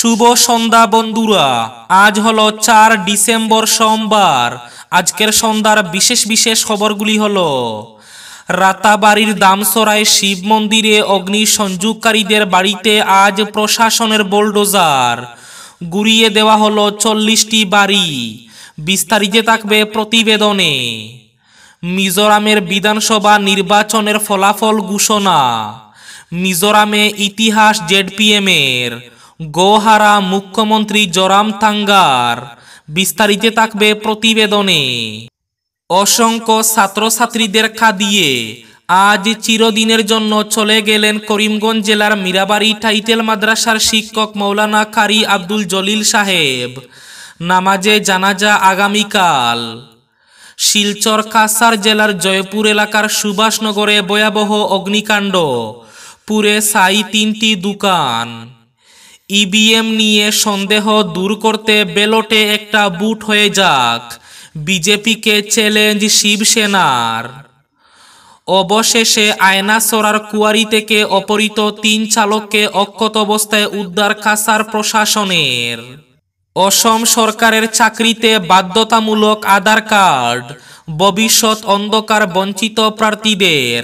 শুভ সন্ধ্যা বন্ধুরা আজ হলো চার ডিসেম্বর সোমবার আজকের সন্ধ্যার বিশেষ বিশেষ খবরগুলি হল রাতাবাড়ির দামসরায় শিব মন্দিরে অগ্নি সংযোগকারীদের বাড়িতে আজ প্রশাসনের বোলডোজার গুড়িয়ে দেওয়া হলো চল্লিশটি বাড়ি বিস্তারিত থাকবে প্রতিবেদনে মিজোরামের বিধানসভা নির্বাচনের ফলাফল ঘোষণা মিজোরামে ইতিহাস জেডপিএমের এর গোহারা মুখ্যমন্ত্রী জরাম থাঙ্গার বিস্তারিত থাকবে প্রতিবেদনে অসংখ্য ছাত্রছাত্রীদের খাদিয়ে আজ চিরদিনের জন্য চলে গেলেন করিমগঞ্জ জেলার মীরাবাড়ি টাইটেল মাদ্রাসার শিক্ষক মৌলানা কারি আব্দুল জলিল সাহেব নামাজে জানাজা আগামীকাল শিলচর কাসার জেলার জয়পুর এলাকার সুভাষনগরে ভয়াবহ অগ্নিকাণ্ড পুরে সাই তিনটি দোকান ইভিএম নিয়ে সন্দেহ দূর করতে বেলটে একটা বুট হয়ে যাক বিজেপিকে চ্যালেঞ্জ শিবসেনার অবশেষে আয়না সরার কুয়ারি থেকে অপহৃত তিন চালককে অক্ষত অবস্থায় উদ্ধার কাসার প্রশাসনের অসম সরকারের চাকরিতে বাধ্যতামূলক আধার কার্ড ভবিষ্যৎ অন্ধকার বঞ্চিত প্রার্থীদের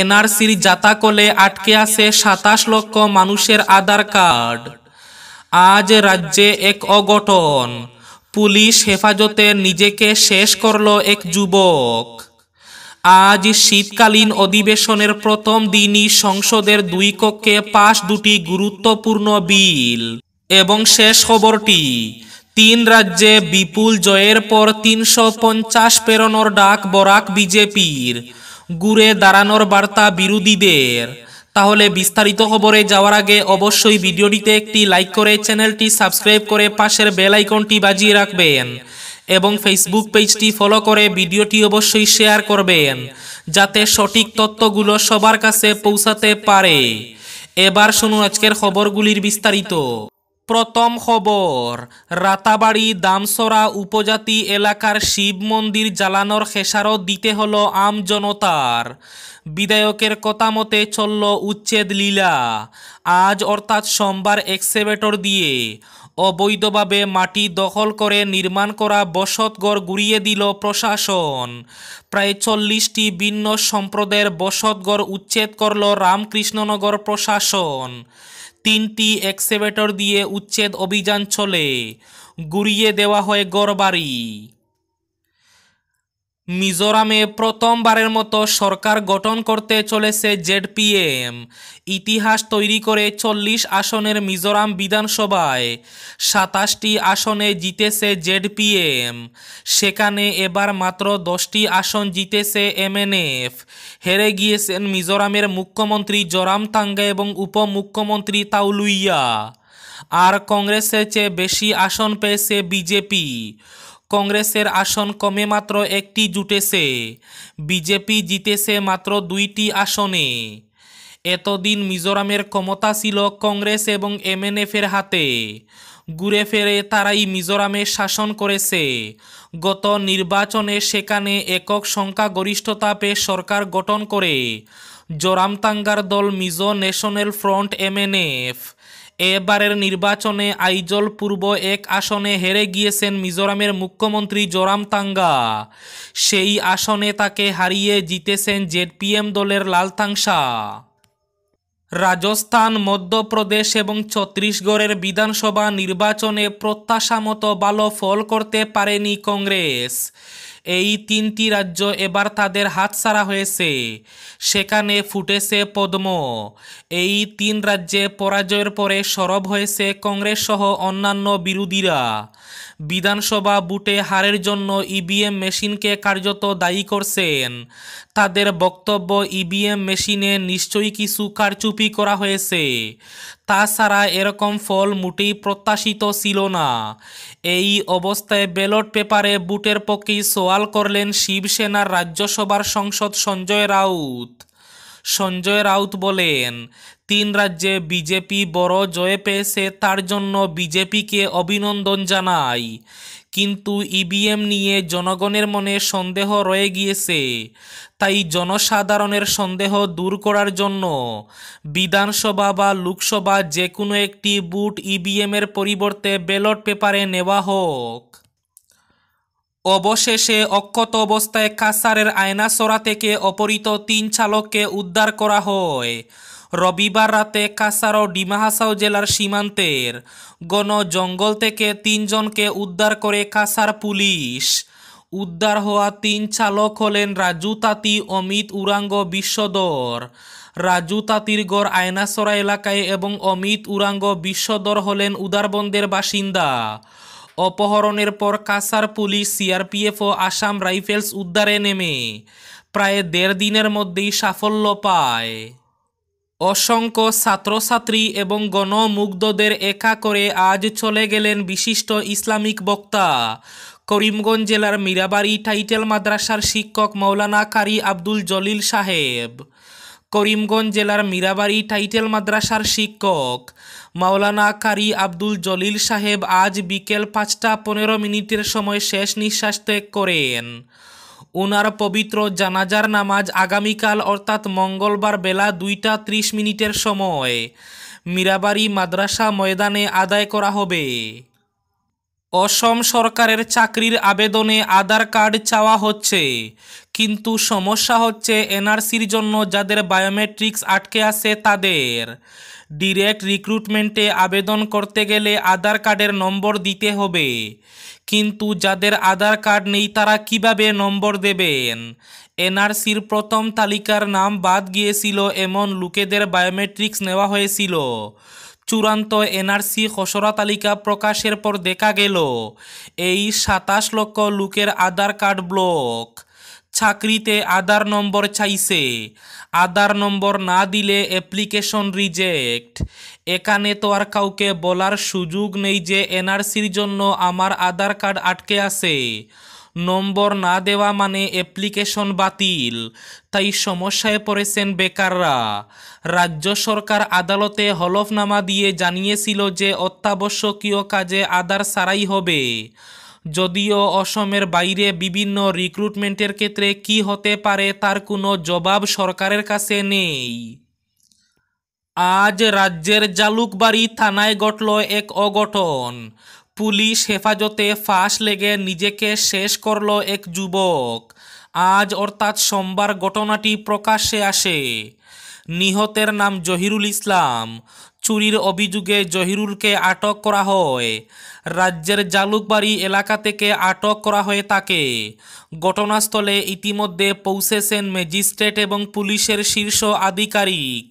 এনআরসির জাতাকলে আটকে আছে সাতাশ লক্ষ মানুষের আধার কার্ড আজ রাজ্যে এক অঘটন পুলিশ হেফাজতে নিজেকে শেষ করল এক যুবক আজ শীতকালীন অধিবেশনের প্রথম দিনই সংসদের দুই কক্ষে পাশ দুটি গুরুত্বপূর্ণ বিল এবং শেষ খবরটি তিন রাজ্যে বিপুল জয়ের পর তিনশো পঞ্চাশ প্রেরণর ডাক বরাক বিজেপির ঘুরে দাঁড়ানোর বার্তা বিরোধীদের তাহলে বিস্তারিত খবরে যাওয়ার আগে অবশ্যই ভিডিওটিতে একটি লাইক করে চ্যানেলটি সাবস্ক্রাইব করে পাশের বেল আইকনটি বাজিয়ে রাখবেন এবং ফেসবুক পেজটি ফলো করে ভিডিওটি অবশ্যই শেয়ার করবেন যাতে সঠিক তথ্যগুলো সবার কাছে পৌঁছাতে পারে এবার শুনুন আজকের খবরগুলির বিস্তারিত প্রথম খবর রাতাবাড়ি দামসরা উপজাতি এলাকার শিব মন্দির জ্বালানোর খেসারত দিতে হলো আম জনতার বিধায়কের কথা মতে চলল উচ্ছেদ লীলা আজ অর্থাৎ সোমবার এক্সেভেটর দিয়ে অবৈধভাবে মাটি দখল করে নির্মাণ করা বসতঘর গুড়িয়ে দিল প্রশাসন প্রায় চল্লিশটি ভিন্ন সম্প্রদায়ের বসতঘর উচ্ছেদ করল রামকৃষ্ণনগর প্রশাসন তিনটি এক্সেভেটর দিয়ে উচ্ছেদ অভিযান চলে গুড়িয়ে দেওয়া হয় গড়বাড়ি মিজোরামে প্রথমবারের মতো সরকার গঠন করতে চলেছে জেডপিএম ইতিহাস তৈরি করে চল্লিশ আসনের মিজোরাম বিধানসভায় সাতাশটি আসনে জিতেছে জেডপিএম সেখানে এবার মাত্র দশটি আসন জিতেছে এমএনএফ হেরে গিয়েছেন মিজোরামের মুখ্যমন্ত্রী জরামতাঙ্গা এবং উপমুখ্যমন্ত্রী তাউলুইয়া আর কংগ্রেসের চেয়ে বেশি আসন পেয়েছে বিজেপি কংগ্রেসের আসন কমে মাত্র একটি জুটেছে বিজেপি জিতেছে মাত্র দুইটি আসনে এতদিন মিজোরামের ক্ষমতা ছিল কংগ্রেস এবং এমএনএফের হাতে ঘুরে ফেরে তারাই মিজোরামে শাসন করেছে গত নির্বাচনে সেখানে একক সংখ্যাগরিষ্ঠতা পেয়ে সরকার গঠন করে জোরামতাঙ্গার দল মিজো ন্যাশনাল ফ্রন্ট এমএনএফ এবারের নির্বাচনে আইজল পূর্ব এক আসনে হেরে গিয়েছেন মিজোরামের মুখ্যমন্ত্রী জোরামতাঙ্গা সেই আসনে তাকে হারিয়ে জিতেছেন জেডপিএম দলের লালতাংসা রাজস্থান মধ্যপ্রদেশ এবং ছত্তিশগড়ের বিধানসভা নির্বাচনে প্রত্যাশা মতো ভালো ফল করতে পারেনি কংগ্রেস এই তিনটি রাজ্য এবার তাদের হাতছাড়া হয়েছে সেখানে ফুটেছে পদ্ম এই তিন রাজ্যে পরাজয়ের পরে সরব হয়েছে কংগ্রেস সহ অন্যান্য বিরোধীরা বিধানসভা বুটে হারের জন্য ইভিএম মেশিনকে কার্যত দায়ী করছেন তাদের বক্তব্য ইভিএম মেশিনে নিশ্চয়ই কিছু কারচুপি করা হয়েছে তাছাড়া এরকম ফল মোটেই প্রত্যাশিত ছিল না এই অবস্থায় ব্যালট পেপারে বুটের পক্ষেই সোয়াল করলেন শিবসেনার রাজ্যসভার সংসদ সঞ্জয় রাউত সঞ্জয় রাউত বলেন তিন রাজ্যে বিজেপি বড় জয় পেয়েছে তার জন্য বিজেপিকে অভিনন্দন জানাই কিন্তু ইভিএম নিয়ে জনগণের মনে সন্দেহ রয়ে গিয়েছে তাই জনসাধারণের সন্দেহ দূর করার জন্য বিধানসভা বা লোকসভা যে কোনো একটি বুট ইভিএমের পরিবর্তে ব্যালট পেপারে নেওয়া হোক অবশেষে অক্ষত অবস্থায় কাসারের আয়নাসরা থেকে অপহৃত তিন চালককে উদ্ধার করা হয় রবিবার রাতে কাসার ও ডিমাহাসাও জেলার সীমান্তের গণ জঙ্গল থেকে তিনজনকে উদ্ধার করে কাসার পুলিশ উদ্ধার হওয়া তিন চালক হলেন রাজু তাঁতি অমিত উরাঙ্গ বিশ্বদর রাজু তাঁতির গড় আয়নাসরা এলাকায় এবং অমিত উরাঙ্গ বিশ্বদর হলেন উদারবন্দের বাসিন্দা অপহরণের পর কাসার পুলিশ সিআরপিএফ ও আসাম রাইফেলস উদ্ধারে নেমে প্রায় দেড় দিনের মধ্যেই সাফল্য পায় অসংখ্য ছাত্রছাত্রী এবং গণমুগ্ধদের একা করে আজ চলে গেলেন বিশিষ্ট ইসলামিক বক্তা করিমগঞ্জ জেলার মিরাবাড়ি টাইটেল মাদ্রাসার শিক্ষক মৌলানা কারি আব্দুল জলিল সাহেব করিমগঞ্জ জেলার মীরাবাড়ি টাইটেল মাদ্রাসার শিক্ষক মাওলানা কারি আব্দুল জলিল সাহেব আজ বিকেল পাঁচটা পনেরো মিনিটের সময় শেষ নিঃশ্বাস ত্যাগ করেন উনার পবিত্র জানাজার নামাজ আগামীকাল অর্থাৎ মঙ্গলবার বেলা দুইটা ত্রিশ মিনিটের সময় মীরাবাড়ি মাদ্রাসা ময়দানে আদায় করা হবে অসম সরকারের চাকরির আবেদনে আধার কার্ড চাওয়া হচ্ছে কিন্তু সমস্যা হচ্ছে এনআরসির জন্য যাদের বায়োমেট্রিক্স আটকে আছে তাদের ডিরেক্ট রিক্রুটমেন্টে আবেদন করতে গেলে আধার কার্ডের নম্বর দিতে হবে কিন্তু যাদের আধার কার্ড নেই তারা কিভাবে নম্বর দেবেন এনআরসির প্রথম তালিকার নাম বাদ গিয়েছিল এমন লোকেদের বায়োমেট্রিক্স নেওয়া হয়েছিল চূড়ান্ত এনআরসি খসড়া তালিকা প্রকাশের পর দেখা গেল এই সাতাশ লক্ষ লোকের আধার কার্ড ব্লক চাকরিতে আধার নম্বর চাইছে আধার নম্বর না দিলে অ্যাপ্লিকেশন রিজেক্ট এখানে তো আর কাউকে বলার সুযোগ নেই যে এনআরসির জন্য আমার আধার কার্ড আটকে আছে নম্বর না দেওয়া মানে অ্যাপ্লিকেশন বাতিল তাই সমস্যায় পড়েছেন বেকাররা রাজ্য সরকার আদালতে হলফনামা দিয়ে জানিয়েছিল যে অত্যাবশ্যকীয় কাজে আধার সারাই হবে যদিও অসমের বাইরে বিভিন্ন রিক্রুটমেন্টের ক্ষেত্রে কি হতে পারে তার কোনো জবাব সরকারের কাছে নেই আজ রাজ্যের জালুকবাড়ি থানায় ঘটল এক অঘটন পুলিশ হেফাজতে ফাঁস লেগে নিজেকে শেষ করল এক যুবক আজ অর্থাৎ সোমবার ঘটনাটি প্রকাশ্যে আসে নিহতের নাম জহিরুল ইসলাম চুরির অভিযোগে জহিরুলকে আটক করা হয় রাজ্যের জালুকবাড়ি এলাকা থেকে আটক করা হয়ে তাকে ঘটনাস্থলে ইতিমধ্যে পৌঁছেছেন ম্যাজিস্ট্রেট এবং পুলিশের শীর্ষ আধিকারিক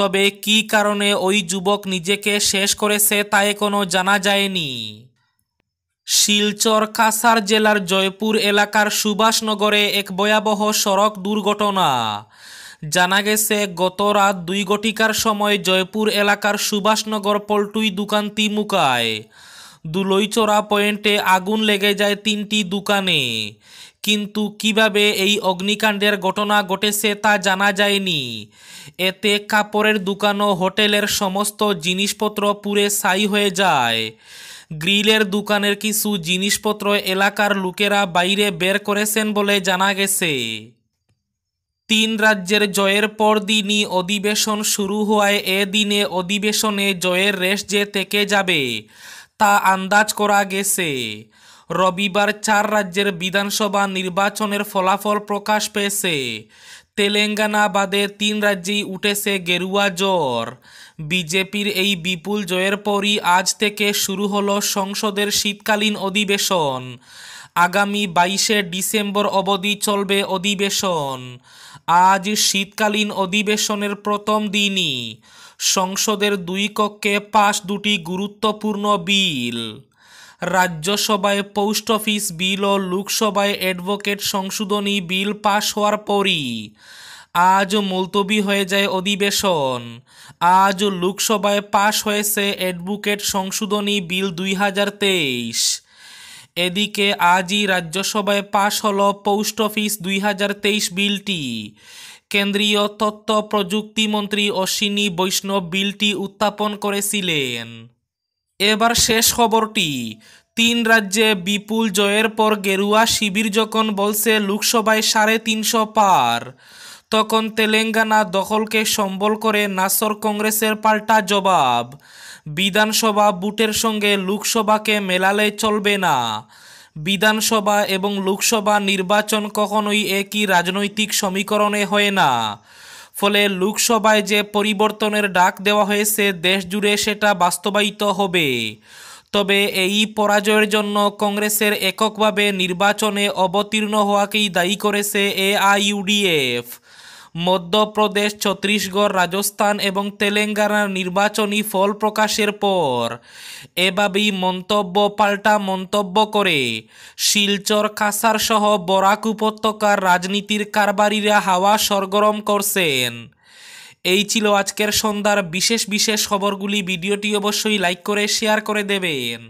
তবে কি কারণে ওই যুবক নিজেকে শেষ করেছে তাই কোনো জানা যায়নি শিলচর কাসার জেলার জয়পুর এলাকার সুভাষনগরে এক ভয়াবহ সড়ক দুর্ঘটনা জানা গেছে গত রাত দুই ঘটিকার সময় জয়পুর এলাকার সুভাষনগর পল্টুই দোকান তিমুকায় দুলইচোরা পয়েন্টে আগুন লেগে যায় তিনটি দোকানে কিন্তু কিভাবে এই অগ্নিকাণ্ডের ঘটনা ঘটেছে তা জানা যায়নি এতে কাপড়ের দোকান ও হোটেলের সমস্ত জিনিসপত্র পুড়ে ছাই হয়ে যায় গ্রিলের দোকানের কিছু জিনিসপত্র এলাকার লোকেরা বাইরে বের করেছেন বলে জানা গেছে তিন রাজ্যের জয়ের পর দিনই অধিবেশন শুরু হওয়ায় এ দিনে অধিবেশনে জয়ের রেশ যে থেকে যাবে তা আন্দাজ করা গেছে রবিবার চার রাজ্যের বিধানসভা নির্বাচনের ফলাফল প্রকাশ পেয়েছে তেলেঙ্গানা বাদে তিন রাজ্যেই উঠেছে গেরুয়া জ্বর বিজেপির এই বিপুল জয়ের পরই আজ থেকে শুরু হলো সংসদের শীতকালীন অধিবেশন আগামী বাইশে ডিসেম্বর অবধি চলবে অধিবেশন আজ শীতকালীন অধিবেশনের প্রথম দিনই সংসদের দুই কক্ষে পাশ দুটি গুরুত্বপূর্ণ বিল রাজ্যসভায় পোস্ট অফিস বিল ও লোকসভায় অ্যাডভোকেট সংশোধনী বিল পাশ হওয়ার পরই আজ মুলতবি হয়ে যায় অধিবেশন আজ লোকসভায় পাশ হয়েছে অ্যাডভোকেট সংশোধনী বিল দুই হাজার তেইশ এদিকে আজই রাজ্যসভায় পাশ হল পোস্ট অফিস দুই বিলটি কেন্দ্রীয় তথ্য প্রযুক্তি মন্ত্রী অশ্বিনী বৈষ্ণব বিলটি উত্থাপন করেছিলেন এবার শেষ খবরটি তিন রাজ্যে বিপুল জয়ের পর গেরুয়া শিবির যখন বলছে লোকসভায় সাড়ে তিনশো পার তখন তেলেঙ্গানা দখলকে সম্বল করে নাসর কংগ্রেসের পাল্টা জবাব বিধানসভা বুটের সঙ্গে লোকসভাকে মেলালে চলবে না বিধানসভা এবং লোকসভা নির্বাচন কখনোই একই রাজনৈতিক সমীকরণে হয় না ফলে লোকসভায় যে পরিবর্তনের ডাক দেওয়া হয়েছে দেশ জুড়ে সেটা বাস্তবায়িত হবে তবে এই পরাজয়ের জন্য কংগ্রেসের এককভাবে নির্বাচনে অবতীর্ণ হওয়াকেই দায়ী করেছে এআইইউডিএফ মধ্যপ্রদেশ ছত্তিশগড় রাজস্থান এবং তেলেঙ্গানার নির্বাচনী ফল প্রকাশের পর এভাবেই মন্তব্য পাল্টা মন্তব্য করে শিলচর কাসার সহ বরাক উপত্যকার রাজনীতির কারবারিরা হাওয়া সরগরম করছেন এই ছিল আজকের সন্ধ্যার বিশেষ বিশেষ খবরগুলি ভিডিওটি অবশ্যই লাইক করে শেয়ার করে দেবেন